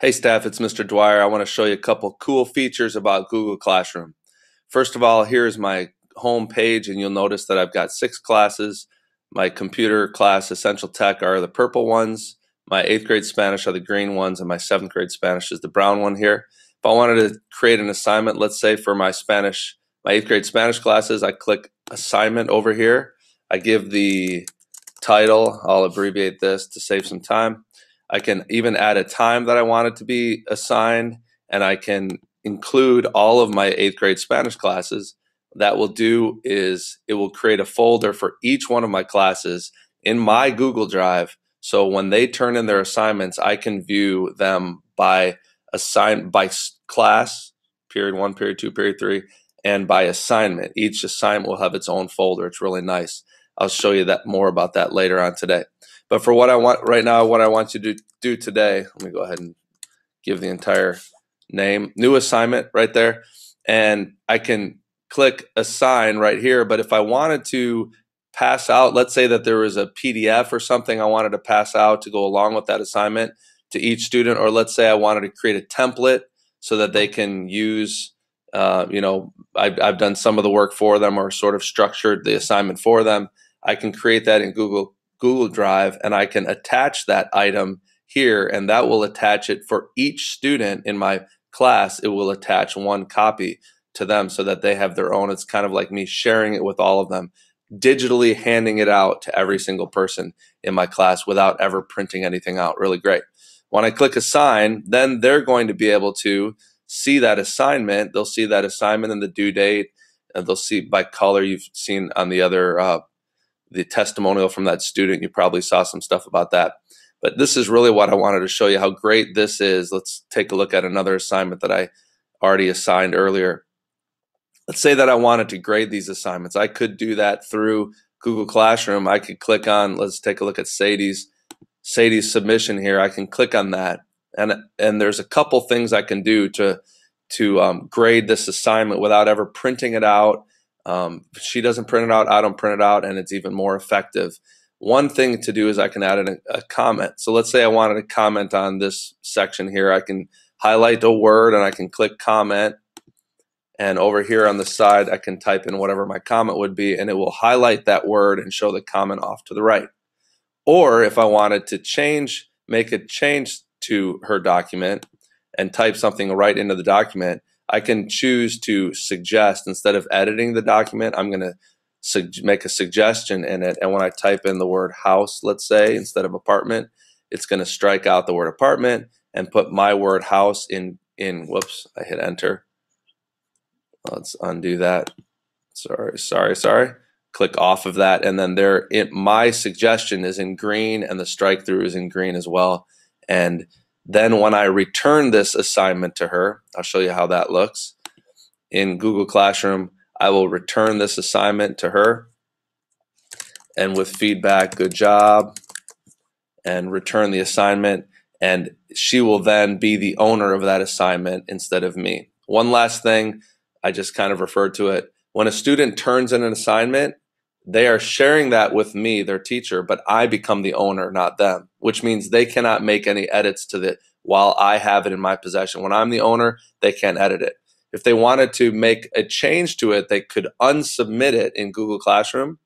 Hey staff, it's Mr. Dwyer. I want to show you a couple cool features about Google Classroom. First of all, here is my home page and you'll notice that I've got six classes. My computer class, Essential Tech, are the purple ones. My eighth grade Spanish are the green ones and my seventh grade Spanish is the brown one here. If I wanted to create an assignment, let's say for my Spanish, my eighth grade Spanish classes, I click assignment over here. I give the title, I'll abbreviate this to save some time I can even add a time that I want it to be assigned, and I can include all of my eighth grade Spanish classes. That will do is it will create a folder for each one of my classes in my Google Drive. So when they turn in their assignments, I can view them by assign by class, period one, period two, period three, and by assignment. Each assignment will have its own folder. It's really nice. I'll show you that more about that later on today. But for what I want right now, what I want you to do today, let me go ahead and give the entire name, new assignment right there. And I can click assign right here. But if I wanted to pass out, let's say that there was a PDF or something I wanted to pass out to go along with that assignment to each student, or let's say I wanted to create a template so that they can use, uh, you know, I've, I've done some of the work for them or sort of structured the assignment for them I can create that in Google Google Drive and I can attach that item here and that will attach it for each student in my class. It will attach one copy to them so that they have their own. It's kind of like me sharing it with all of them, digitally handing it out to every single person in my class without ever printing anything out. Really great. When I click assign, then they're going to be able to see that assignment. They'll see that assignment and the due date. And they'll see by color you've seen on the other uh, the testimonial from that student. You probably saw some stuff about that. But this is really what I wanted to show you how great this is. Let's take a look at another assignment that I already assigned earlier. Let's say that I wanted to grade these assignments. I could do that through Google Classroom. I could click on, let's take a look at Sadie's Sadie's submission here. I can click on that. And, and there's a couple things I can do to, to um, grade this assignment without ever printing it out um, she doesn't print it out. I don't print it out, and it's even more effective. One thing to do is I can add a, a comment. So let's say I wanted to comment on this section here. I can highlight a word and I can click comment. And over here on the side, I can type in whatever my comment would be, and it will highlight that word and show the comment off to the right. Or if I wanted to change, make a change to her document and type something right into the document, I can choose to suggest instead of editing the document, I'm going to su- make a suggestion in it. And when I type in the word house, let's say, instead of apartment, it's going to strike out the word apartment and put my word house in, in whoops, I hit enter. Let's undo that. Sorry, sorry, sorry. Click off of that. And then there, it, my suggestion is in green and the strike through is in green as well. And then when I return this assignment to her, I'll show you how that looks. In Google Classroom, I will return this assignment to her and with feedback, good job, and return the assignment. And she will then be the owner of that assignment instead of me. One last thing, I just kind of referred to it. When a student turns in an assignment, they are sharing that with me, their teacher, but I become the owner, not them, which means they cannot make any edits to it while I have it in my possession. When I'm the owner, they can't edit it. If they wanted to make a change to it, they could unsubmit it in Google Classroom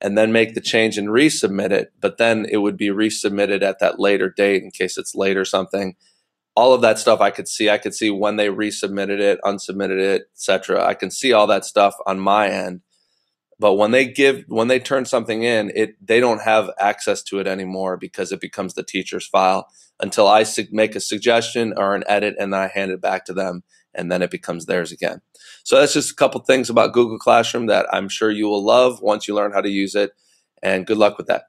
and then make the change and resubmit it, but then it would be resubmitted at that later date in case it's late or something. All of that stuff I could see. I could see when they resubmitted it, unsubmitted it, etc. I can see all that stuff on my end but when they give when they turn something in it they don't have access to it anymore because it becomes the teacher's file until i make a suggestion or an edit and then i hand it back to them and then it becomes theirs again so that's just a couple things about google classroom that i'm sure you will love once you learn how to use it and good luck with that